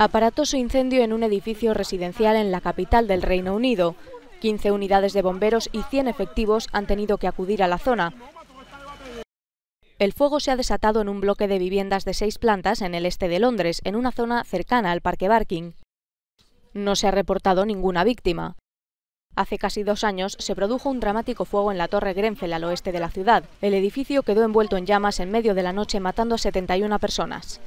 Aparatoso incendio en un edificio residencial en la capital del Reino Unido. 15 unidades de bomberos y 100 efectivos han tenido que acudir a la zona. El fuego se ha desatado en un bloque de viviendas de seis plantas en el este de Londres, en una zona cercana al Parque Barking. No se ha reportado ninguna víctima. Hace casi dos años se produjo un dramático fuego en la Torre Grenfell al oeste de la ciudad. El edificio quedó envuelto en llamas en medio de la noche matando a 71 personas.